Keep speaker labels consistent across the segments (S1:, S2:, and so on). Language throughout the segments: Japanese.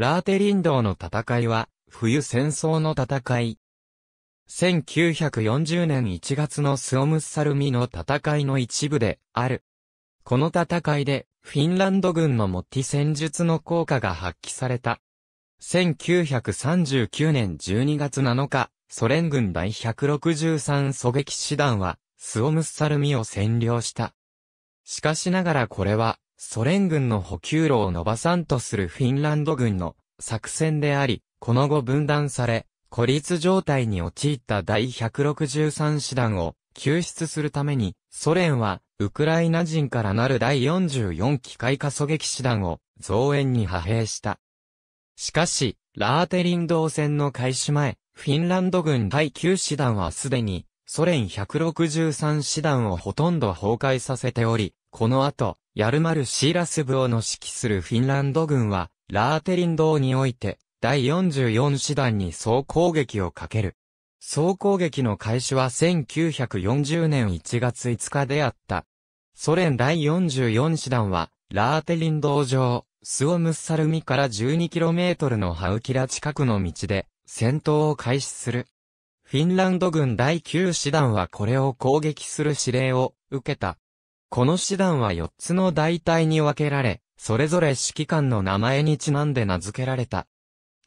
S1: ラーテリンドーの戦いは、冬戦争の戦い。1940年1月のスオムッサルミの戦いの一部である。この戦いで、フィンランド軍のモッティ戦術の効果が発揮された。1939年12月7日、ソ連軍第163狙撃師団は、スオムッサルミを占領した。しかしながらこれは、ソ連軍の補給路を伸ばさんとするフィンランド軍の作戦であり、この後分断され、孤立状態に陥った第163師団を救出するために、ソ連は、ウクライナ人からなる第44機械化狙撃師団を増援に派兵した。しかし、ラーテリンド戦の開始前、フィンランド軍第9師団はすでに、ソ連163師団をほとんど崩壊させており、この後、ヤルマル・シーラスブオの指揮するフィンランド軍は、ラーテリン島において、第44師団に総攻撃をかける。総攻撃の開始は1940年1月5日であった。ソ連第44師団は、ラーテリン道上、スオムッサルミから 12km のハウキラ近くの道で、戦闘を開始する。フィンランド軍第9師団はこれを攻撃する指令を受けた。この師団は4つの大隊に分けられ、それぞれ指揮官の名前にちなんで名付けられた。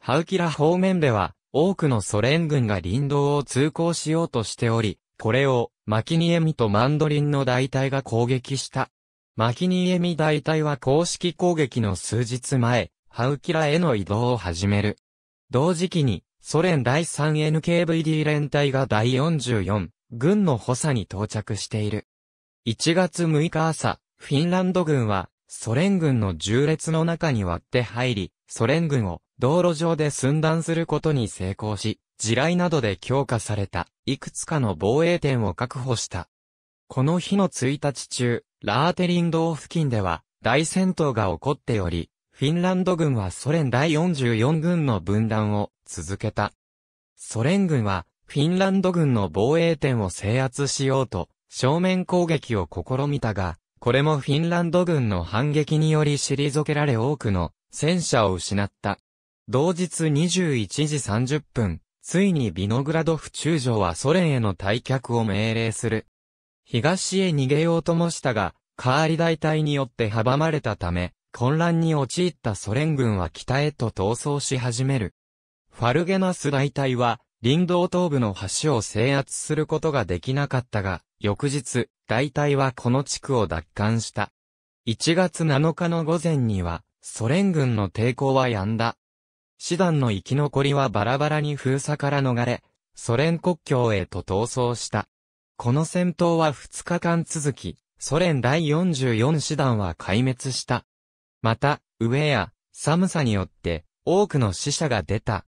S1: ハウキラ方面では、多くのソ連軍が林道を通行しようとしており、これを、マキニエミとマンドリンの大隊が攻撃した。マキニエミ大隊は公式攻撃の数日前、ハウキラへの移動を始める。同時期に、ソ連第 3NKVD 連隊が第44、軍の補佐に到着している。1月6日朝、フィンランド軍は、ソ連軍の重列の中に割って入り、ソ連軍を道路上で寸断することに成功し、地雷などで強化された、いくつかの防衛点を確保した。この日の1日中、ラーテリン道付近では、大戦闘が起こっており、フィンランド軍はソ連第44軍の分断を続けた。ソ連軍は、フィンランド軍の防衛点を制圧しようと、正面攻撃を試みたが、これもフィンランド軍の反撃により退けられ多くの戦車を失った。同日21時30分、ついにビノグラドフ中将はソ連への退却を命令する。東へ逃げようともしたが、カーリ大隊によって阻まれたため、混乱に陥ったソ連軍は北へと逃走し始める。ファルゲナス大隊は、林道東部の橋を制圧することができなかったが、翌日、大隊はこの地区を奪還した。1月7日の午前には、ソ連軍の抵抗は止んだ。師団の生き残りはバラバラに封鎖から逃れ、ソ連国境へと逃走した。この戦闘は2日間続き、ソ連第44師団は壊滅した。また、上や寒さによって多くの死者が出た。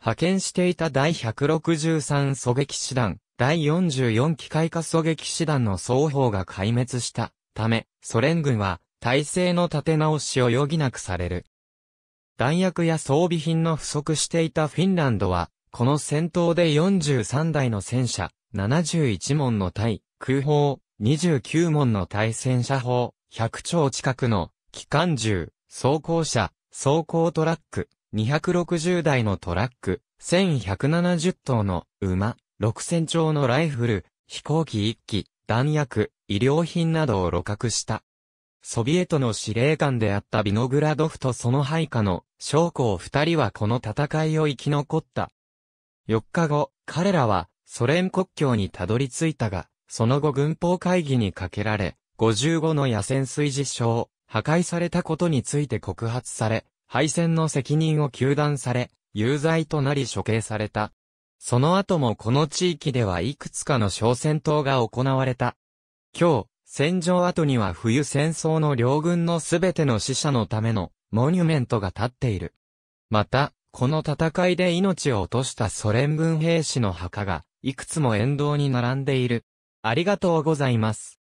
S1: 派遣していた第163狙撃師団、第44機械化狙撃師団の双方が壊滅したため、ソ連軍は体制の立て直しを余儀なくされる。弾薬や装備品の不足していたフィンランドは、この戦闘で43台の戦車、71門の対空砲、29門の対戦車砲、100丁近くの機関銃、装甲車、装甲トラック、260台のトラック、1170頭の馬、6000丁のライフル、飛行機1機、弾薬、医療品などを露獲した。ソビエトの司令官であったビノグラドフとその配下の将校二人はこの戦いを生き残った。4日後、彼らはソ連国境にたどり着いたが、その後軍法会議にかけられ、55の野戦水事症、破壊されたことについて告発され、敗戦の責任を求断され、有罪となり処刑された。その後もこの地域ではいくつかの小戦闘が行われた。今日、戦場跡には冬戦争の両軍のすべての死者のためのモニュメントが立っている。また、この戦いで命を落としたソ連軍兵士の墓が、いくつも沿道に並んでいる。ありがとうございます。